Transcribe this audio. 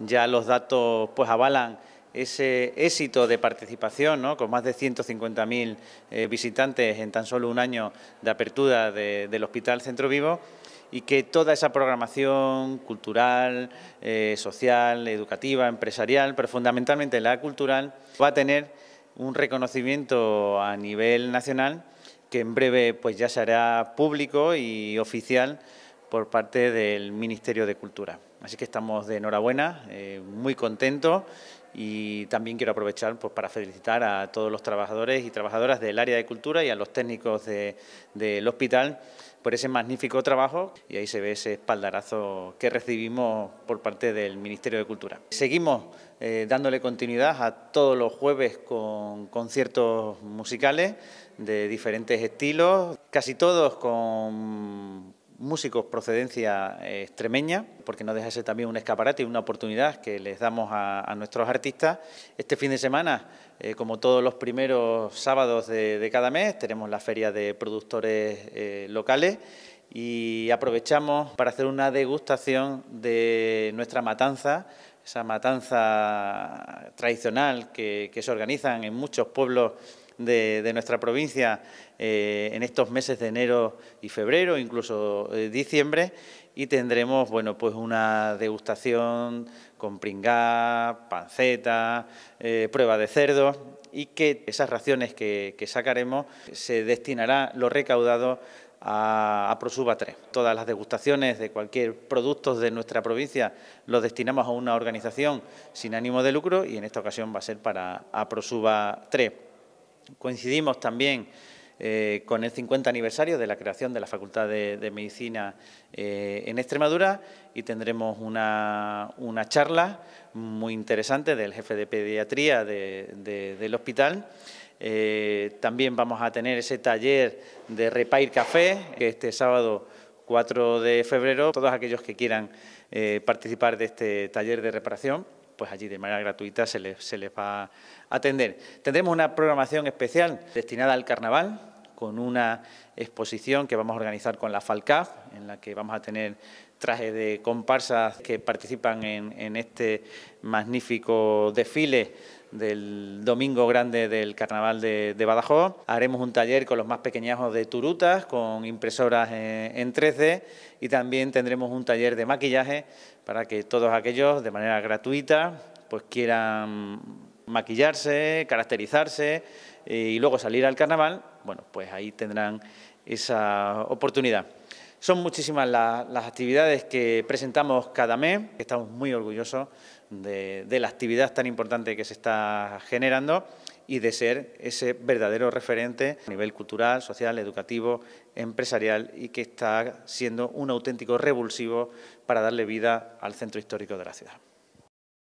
ya los datos pues avalan ese éxito de participación, con más de 150.000 eh, visitantes en tan solo un año de apertura del Hospital Centro Vivo y que toda esa programación cultural, eh, social, educativa, empresarial, pero fundamentalmente la cultural, va a tener un reconocimiento a nivel nacional que en breve pues ya será público y oficial por parte del Ministerio de Cultura. Así que estamos de enhorabuena, eh, muy contentos y también quiero aprovechar pues, para felicitar a todos los trabajadores y trabajadoras del área de cultura y a los técnicos del hospital por ese magnífico trabajo y ahí se ve ese espaldarazo que recibimos por parte del Ministerio de Cultura. Seguimos eh, dándole continuidad a todos los jueves con conciertos musicales de diferentes estilos, casi todos con músicos procedencia eh, extremeña, porque no deja de también un escaparate y una oportunidad que les damos a, nuestros artistas. Este fin de semana, eh, como todos los primeros sábados de, cada mes, tenemos la feria de productores eh, locales y aprovechamos para hacer una degustación de nuestra matanza, esa matanza tradicional que, que se organizan en muchos pueblos de, nuestra provincia eh, en estos meses de enero y febrero, incluso eh, diciembre, y tendremos bueno, pues una degustación con pringá, panceta, eh, prueba de cerdo y que esas raciones que, sacaremos se destinará lo recaudado a, Prosuba 3. Todas las degustaciones de cualquier producto de nuestra provincia los destinamos a una organización sin ánimo de lucro y en esta ocasión va a ser para Prosuba 3 coincidimos también eh, con el 50 aniversario de la creación de la Facultad de, Medicina eh, en Extremadura y tendremos una, charla muy interesante del jefe de pediatría del hospital. Eh, también vamos a tener ese taller de Repair Café, este sábado 4 de febrero, todos aquellos que quieran participar de este taller de reparación pues allí de manera gratuita se les, va a atender. Tendremos una programación especial destinada al carnaval, con una exposición que vamos a organizar con la FALCAF, en la que vamos a tener trajes de comparsas que participan en, en este magnífico desfile del domingo grande del carnaval de, Badajoz. Haremos un taller con los más pequeñajos de turutas, con impresoras en, en 3D y también tendremos un taller de maquillaje para que todos aquellos de manera gratuita pues quieran maquillarse, caracterizarse eh, y luego salir al carnaval, bueno, pues ahí tendrán esa oportunidad. Son muchísimas las actividades que presentamos cada mes. Estamos muy orgullosos de la actividad tan importante que se está generando y de ser ese verdadero referente a nivel cultural, social, educativo, empresarial y que está siendo un auténtico revulsivo para darle vida al centro histórico de la ciudad.